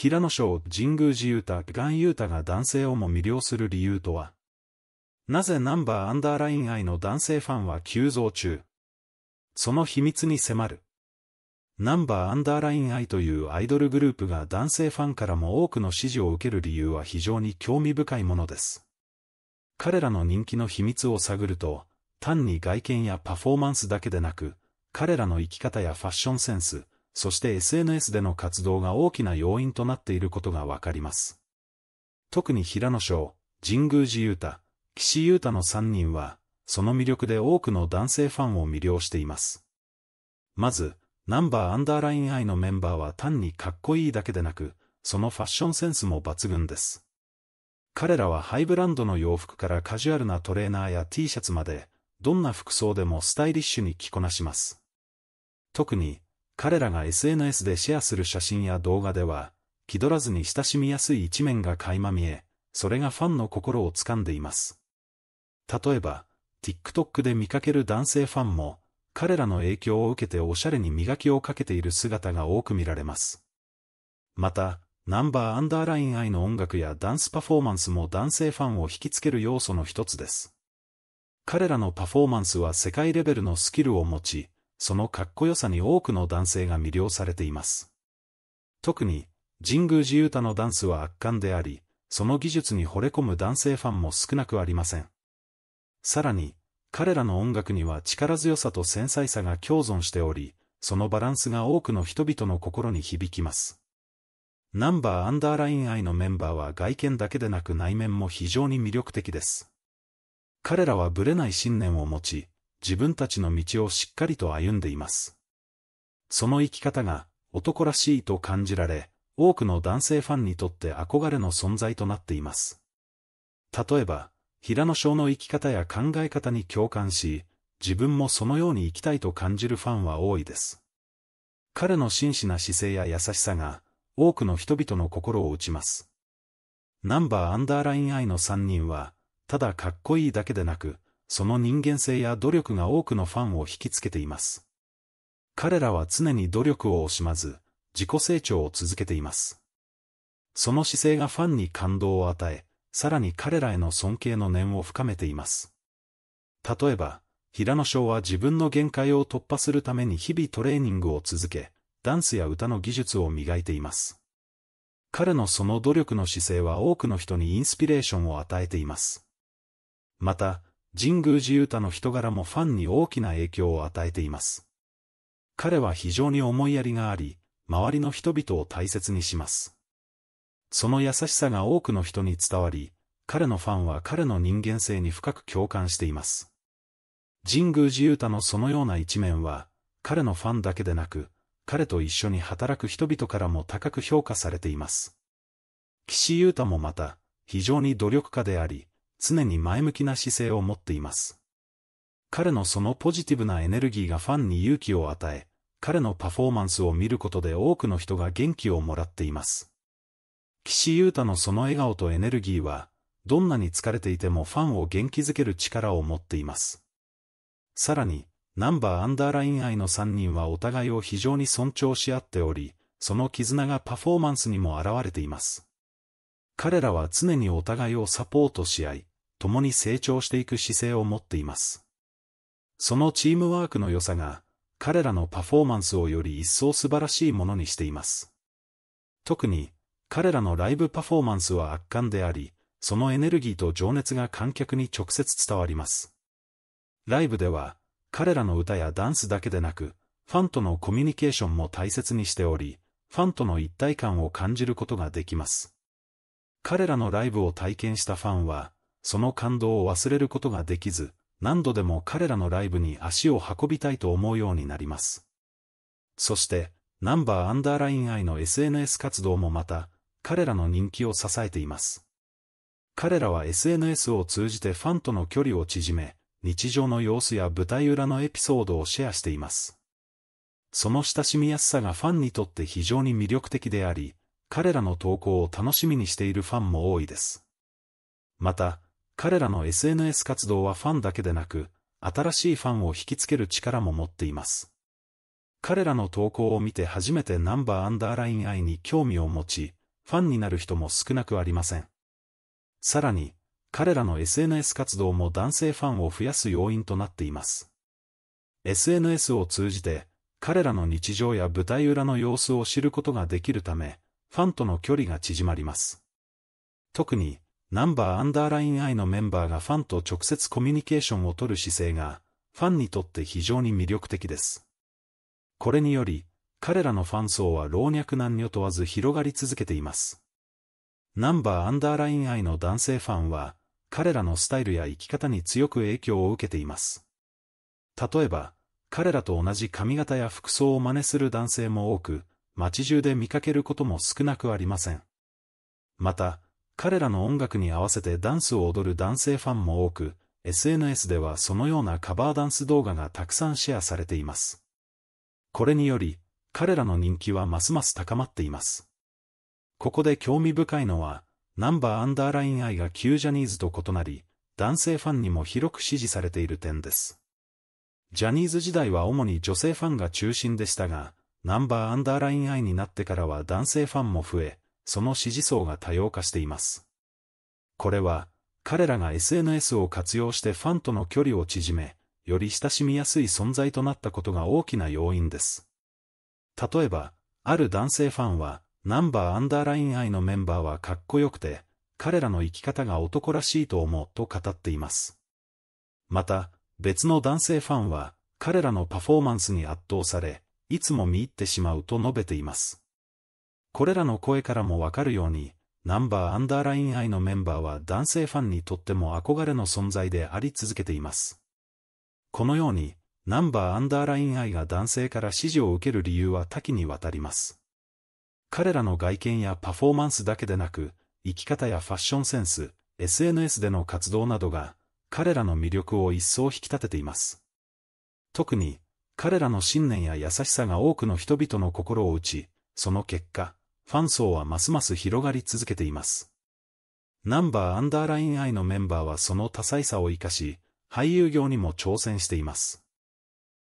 平野翔、神宮寺裕太、岩裕太が男性をも魅了する理由とはなぜナンバーアンダーライン愛の男性ファンは急増中その秘密に迫る。ナンバーアンダーライン愛というアイドルグループが男性ファンからも多くの支持を受ける理由は非常に興味深いものです。彼らの人気の秘密を探ると、単に外見やパフォーマンスだけでなく、彼らの生き方やファッションセンス、そして SNS での活動が大きな要因となっていることがわかります。特に平野翔、神宮寺雄太、岸優太の3人は、その魅力で多くの男性ファンを魅了しています。まず、ナンバーアンダーライン愛のメンバーは単にかっこいいだけでなく、そのファッションセンスも抜群です。彼らはハイブランドの洋服からカジュアルなトレーナーや T シャツまで、どんな服装でもスタイリッシュに着こなします。特に、彼らが SNS でシェアする写真や動画では、気取らずに親しみやすい一面が垣間見え、それがファンの心を掴んでいます。例えば、TikTok で見かける男性ファンも、彼らの影響を受けておしゃれに磨きをかけている姿が多く見られます。また、ナンバーアンダーライン愛の音楽やダンスパフォーマンスも男性ファンを引きつける要素の一つです。彼らのパフォーマンスは世界レベルのスキルを持ち、そのかっこよさに多くの男性が魅了されています。特に、神宮寺勇太のダンスは圧巻であり、その技術に惚れ込む男性ファンも少なくありません。さらに、彼らの音楽には力強さと繊細さが共存しており、そのバランスが多くの人々の心に響きます。ナンバーアンダーラインアイのメンバーは外見だけでなく内面も非常に魅力的です。彼らはブレない信念を持ち、自分たちの道をしっかりと歩んでいます。その生き方が男らしいと感じられ、多くの男性ファンにとって憧れの存在となっています。例えば、平野翔の生き方や考え方に共感し、自分もそのように生きたいと感じるファンは多いです。彼の真摯な姿勢や優しさが、多くの人々の心を打ちます。ナンバーアンダーラインアイの3人は、ただかっこいいだけでなく、その人間性や努力が多くのファンを引きつけています。彼らは常に努力を惜しまず、自己成長を続けています。その姿勢がファンに感動を与え、さらに彼らへの尊敬の念を深めています。例えば、平野翔は自分の限界を突破するために日々トレーニングを続け、ダンスや歌の技術を磨いています。彼のその努力の姿勢は多くの人にインスピレーションを与えています。また、神宮寺勇太の人柄もファンに大きな影響を与えています。彼は非常に思いやりがあり、周りの人々を大切にします。その優しさが多くの人に伝わり、彼のファンは彼の人間性に深く共感しています。神宮寺勇太のそのような一面は、彼のファンだけでなく、彼と一緒に働く人々からも高く評価されています。岸優太もまた、非常に努力家であり、常に前向きな姿勢を持っています。彼のそのポジティブなエネルギーがファンに勇気を与え、彼のパフォーマンスを見ることで多くの人が元気をもらっています。岸優太のその笑顔とエネルギーは、どんなに疲れていてもファンを元気づける力を持っています。さらに、ナンバーアンダーライン愛の3人はお互いを非常に尊重し合っており、その絆がパフォーマンスにも現れています。彼らは常にお互いをサポートし合い、共に成長していく姿勢を持っています。そのチームワークの良さが、彼らのパフォーマンスをより一層素晴らしいものにしています。特に、彼らのライブパフォーマンスは圧巻であり、そのエネルギーと情熱が観客に直接伝わります。ライブでは、彼らの歌やダンスだけでなく、ファンとのコミュニケーションも大切にしており、ファンとの一体感を感じることができます。彼らのライブを体験したファンは、その感動を忘れることができず、何度でも彼らのライブに足を運びたいと思うようになります。そして、ナンバーアンダーライン愛の SNS 活動もまた、彼らの人気を支えています。彼らは SNS を通じてファンとの距離を縮め、日常の様子や舞台裏のエピソードをシェアしています。その親しみやすさがファンにとって非常に魅力的であり、彼らの投稿を楽しみにしているファンも多いです。また、彼らの SNS 活動はファンだけでなく、新しいファンを引きつける力も持っています。彼らの投稿を見て初めてナンバーアンダーライン愛に興味を持ち、ファンになる人も少なくありません。さらに、彼らの SNS 活動も男性ファンを増やす要因となっています。SNS を通じて、彼らの日常や舞台裏の様子を知ることができるため、ファンとの距離が縮まります。特に、ナンバーアンダーライン I のメンバーがファンと直接コミュニケーションを取る姿勢が、ファンにとって非常に魅力的です。これにより、彼らのファン層は老若男女問わず広がり続けています。ナンバーアンダーライン I の男性ファンは、彼らのスタイルや生き方に強く影響を受けています。例えば、彼らと同じ髪型や服装を真似する男性も多く、街中で見かけることも少なくありません。また、彼らの音楽に合わせてダンスを踊る男性ファンも多く、SNS ではそのようなカバーダンス動画がたくさんシェアされています。これにより、彼らの人気はますます高まっています。ここで興味深いのは、ナンバーアンダーライン愛が旧ジャニーズと異なり、男性ファンにも広く支持されている点です。ジャニーズ時代は主に女性ファンが中心でしたが、ナンバーアンダーライン愛になってからは男性ファンも増え、その支持層が多様化しています。これは、彼らが SNS を活用してファンとの距離を縮め、より親しみやすい存在となったことが大きな要因です。例えば、ある男性ファンは、ナンバーアンダーライン愛のメンバーはかっこよくて、彼らの生き方が男らしいと思うと語っています。また、別の男性ファンは、彼らのパフォーマンスに圧倒され、いつも見入ってしまうと述べています。これらの声からもわかるように、ナンバーアンダーライン愛のメンバーは男性ファンにとっても憧れの存在であり続けています。このように、ナンバーアンダーライン愛が男性から支持を受ける理由は多岐にわたります。彼らの外見やパフォーマンスだけでなく、生き方やファッションセンス、SNS での活動などが、彼らの魅力を一層引き立てています。特に、彼らの信念や優しさが多くの人々の心を打ち、その結果、ファン層はますます広がり続けています。ナンバーアンダーライン I のメンバーはその多彩さを活かし、俳優業にも挑戦しています。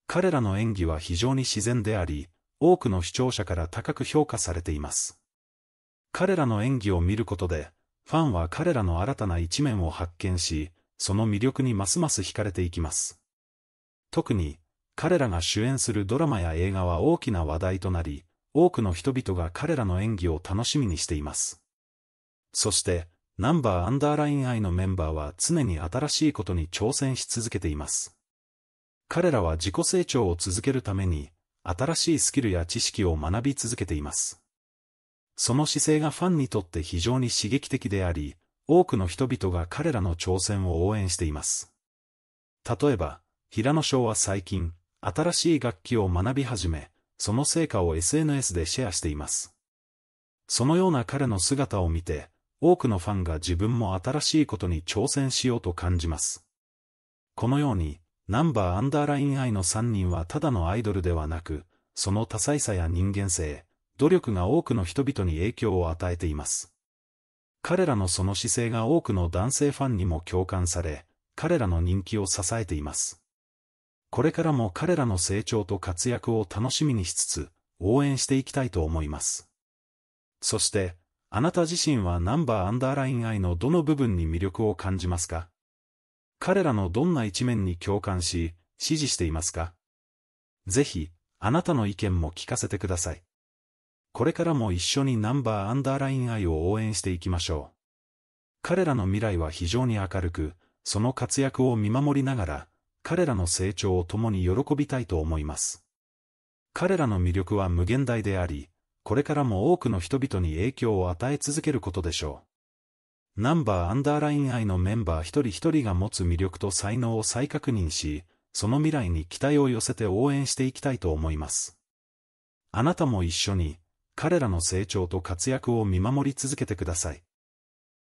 彼らの演技は非常に自然であり、多くの視聴者から高く評価されています。彼らの演技を見ることで、ファンは彼らの新たな一面を発見し、その魅力にますます惹かれていきます。特に、彼らが主演するドラマや映画は大きな話題となり、多くの人々が彼らの演技を楽しみにしています。そして、ナンバーアンダーライン愛のメンバーは常に新しいことに挑戦し続けています。彼らは自己成長を続けるために、新しいスキルや知識を学び続けています。その姿勢がファンにとって非常に刺激的であり、多くの人々が彼らの挑戦を応援しています。例えば、平野翔は最近、新しい楽器を学び始め、その成果を SNS でシェアしています。そのような彼の姿を見て、多くのファンが自分も新しいことに挑戦しようと感じます。このように、ナンバーアンダーライン愛の3人はただのアイドルではなく、その多彩さや人間性、努力が多くの人々に影響を与えています。彼らのその姿勢が多くの男性ファンにも共感され、彼らの人気を支えています。これからも彼らの成長と活躍を楽しみにしつつ、応援していきたいと思います。そして、あなた自身はナンバーアンダーライン愛のどの部分に魅力を感じますか彼らのどんな一面に共感し、支持していますかぜひ、あなたの意見も聞かせてください。これからも一緒にナンバーアンダーライン愛を応援していきましょう。彼らの未来は非常に明るく、その活躍を見守りながら、彼らの成長を共に喜びたいと思います。彼らの魅力は無限大であり、これからも多くの人々に影響を与え続けることでしょう。ナンバーアンダーライン愛のメンバー一人一人が持つ魅力と才能を再確認し、その未来に期待を寄せて応援していきたいと思います。あなたも一緒に、彼らの成長と活躍を見守り続けてください。